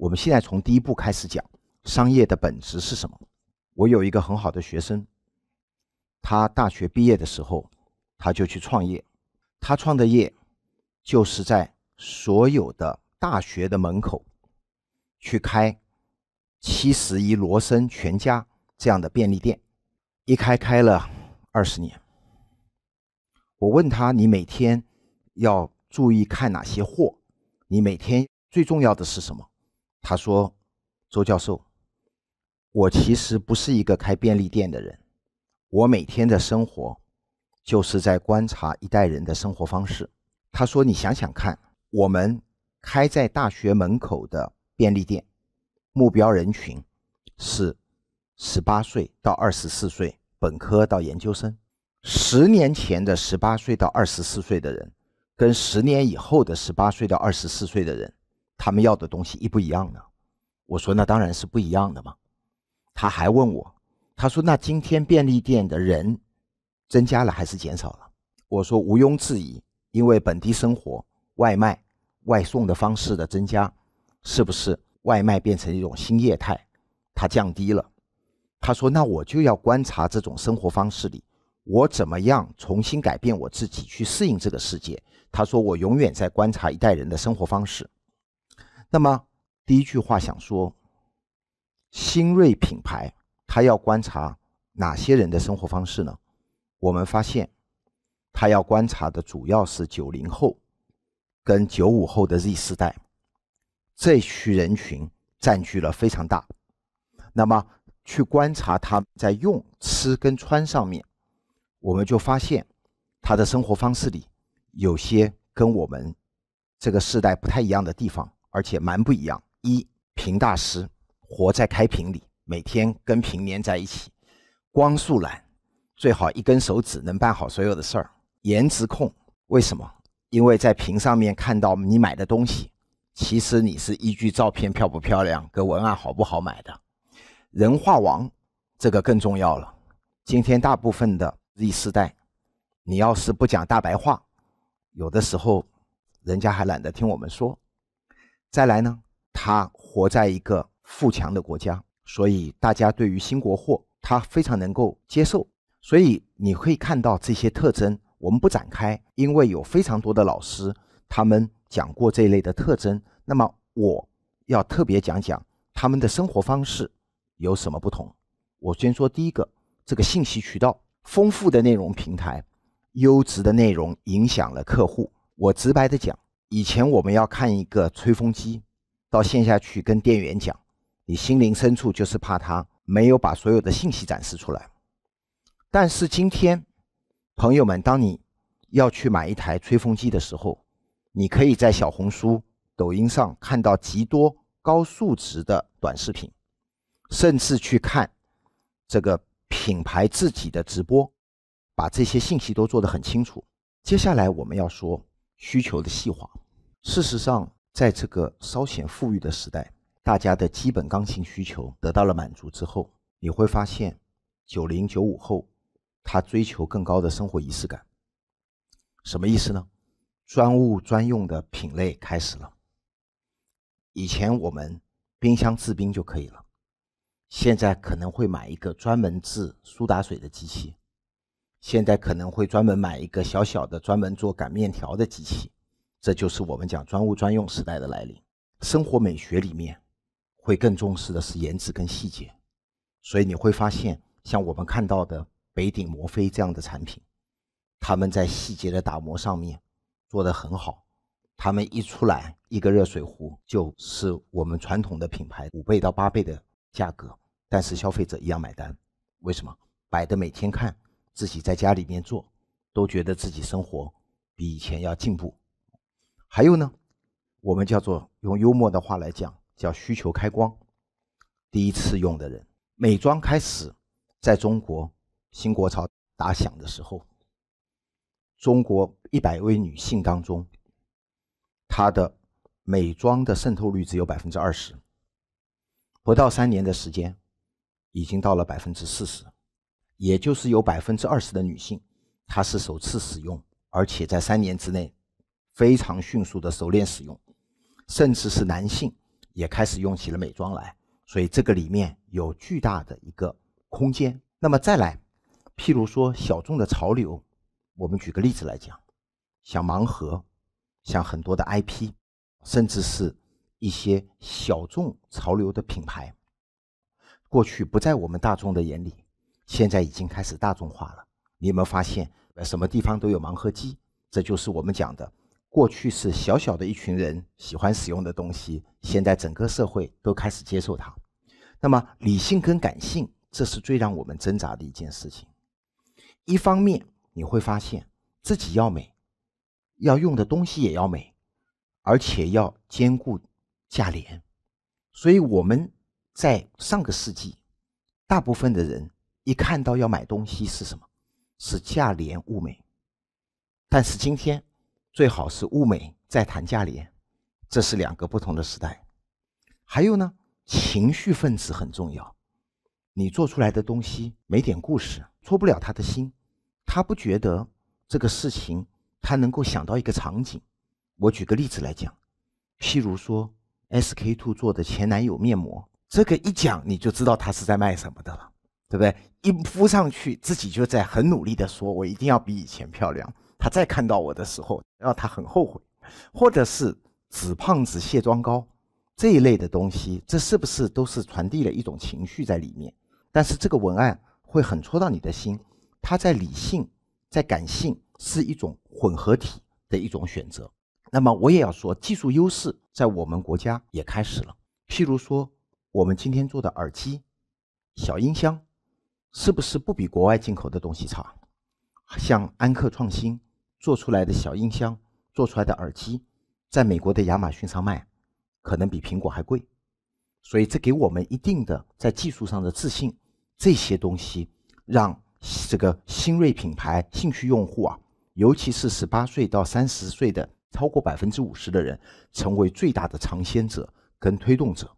我们现在从第一步开始讲，商业的本质是什么？我有一个很好的学生，他大学毕业的时候，他就去创业，他创的业就是在所有的大学的门口去开七十一罗森、全家这样的便利店，一开开了二十年。我问他：“你每天要注意看哪些货？你每天最重要的是什么？”他说：“周教授，我其实不是一个开便利店的人，我每天的生活就是在观察一代人的生活方式。”他说：“你想想看，我们开在大学门口的便利店，目标人群是十八岁到二十四岁，本科到研究生。十年前的十八岁到二十四岁的人，跟十年以后的十八岁到二十四岁的人。”他们要的东西一不一样呢？我说那当然是不一样的嘛。他还问我，他说那今天便利店的人增加了还是减少了？我说毋庸置疑，因为本地生活、外卖、外送的方式的增加，是不是外卖变成一种新业态？它降低了。他说那我就要观察这种生活方式里，我怎么样重新改变我自己去适应这个世界。他说我永远在观察一代人的生活方式。那么，第一句话想说，新锐品牌他要观察哪些人的生活方式呢？我们发现，他要观察的主要是九零后跟九五后的 Z 世代，这群人群占据了非常大。那么去观察他们在用、吃跟穿上面，我们就发现他的生活方式里有些跟我们这个世代不太一样的地方。而且蛮不一样。一屏大师活在开屏里，每天跟屏粘在一起。光速懒，最好一根手指能办好所有的事儿。颜值控，为什么？因为在屏上面看到你买的东西，其实你是依据照片漂不漂亮、跟文案好不好买的。人话王，这个更重要了。今天大部分的 Z 世代，你要是不讲大白话，有的时候人家还懒得听我们说。再来呢，他活在一个富强的国家，所以大家对于新国货，他非常能够接受。所以你会看到这些特征，我们不展开，因为有非常多的老师他们讲过这一类的特征。那么我要特别讲讲他们的生活方式有什么不同。我先说第一个，这个信息渠道丰富的内容平台，优质的内容影响了客户。我直白的讲。以前我们要看一个吹风机，到线下去跟店员讲，你心灵深处就是怕他没有把所有的信息展示出来。但是今天，朋友们，当你要去买一台吹风机的时候，你可以在小红书、抖音上看到极多高数值的短视频，甚至去看这个品牌自己的直播，把这些信息都做得很清楚。接下来我们要说。需求的细化。事实上，在这个稍显富裕的时代，大家的基本刚性需求得到了满足之后，你会发现，九零九五后，他追求更高的生活仪式感。什么意思呢？专务专用的品类开始了。以前我们冰箱制冰就可以了，现在可能会买一个专门制苏打水的机器。现在可能会专门买一个小小的专门做擀面条的机器，这就是我们讲专物专用时代的来临。生活美学里面会更重视的是颜值跟细节，所以你会发现，像我们看到的北鼎、摩飞这样的产品，他们在细节的打磨上面做得很好。他们一出来，一个热水壶就是我们传统的品牌五倍到八倍的价格，但是消费者一样买单。为什么？买的每天看。自己在家里面做，都觉得自己生活比以前要进步。还有呢，我们叫做用幽默的话来讲，叫需求开光。第一次用的人，美妆开始在中国新国潮打响的时候，中国一百位女性当中，她的美妆的渗透率只有百分之二十，不到三年的时间，已经到了百分之四十。也就是有百分之二十的女性，她是首次使用，而且在三年之内非常迅速的熟练使用，甚至是男性也开始用起了美妆来，所以这个里面有巨大的一个空间。那么再来，譬如说小众的潮流，我们举个例子来讲，像盲盒，像很多的 IP，甚至是一些小众潮流的品牌，过去不在我们大众的眼里。现在已经开始大众化了。你有没有发现，呃，什么地方都有盲盒机，这就是我们讲的，过去是小小的一群人喜欢使用的东西，现在整个社会都开始接受它。那么，理性跟感性，这是最让我们挣扎的一件事情。一方面，你会发现自己要美，要用的东西也要美，而且要兼顾价廉。所以我们在上个世纪，大部分的人。一看到要买东西是什么？是价廉物美。但是今天最好是物美再谈价廉，这是两个不同的时代。还有呢，情绪分子很重要。你做出来的东西没点故事，戳不了他的心，他不觉得这个事情，他能够想到一个场景。我举个例子来讲，譬如说 SK two 做的前男友面膜，这个一讲你就知道他是在卖什么的了。对不对？一扑上去，自己就在很努力的说：“我一定要比以前漂亮。”他再看到我的时候，然后他很后悔，或者是“纸胖子卸妆膏”这一类的东西，这是不是都是传递了一种情绪在里面？但是这个文案会很戳到你的心，它在理性，在感性是一种混合体的一种选择。那么我也要说，技术优势在我们国家也开始了。譬如说，我们今天做的耳机、小音箱。是不是不比国外进口的东西差？像安克创新做出来的小音箱、做出来的耳机，在美国的亚马逊上卖，可能比苹果还贵。所以这给我们一定的在技术上的自信。这些东西让这个新锐品牌、兴趣用户啊，尤其是十八岁到三十岁的超过百分之五十的人，成为最大的尝鲜者跟推动者。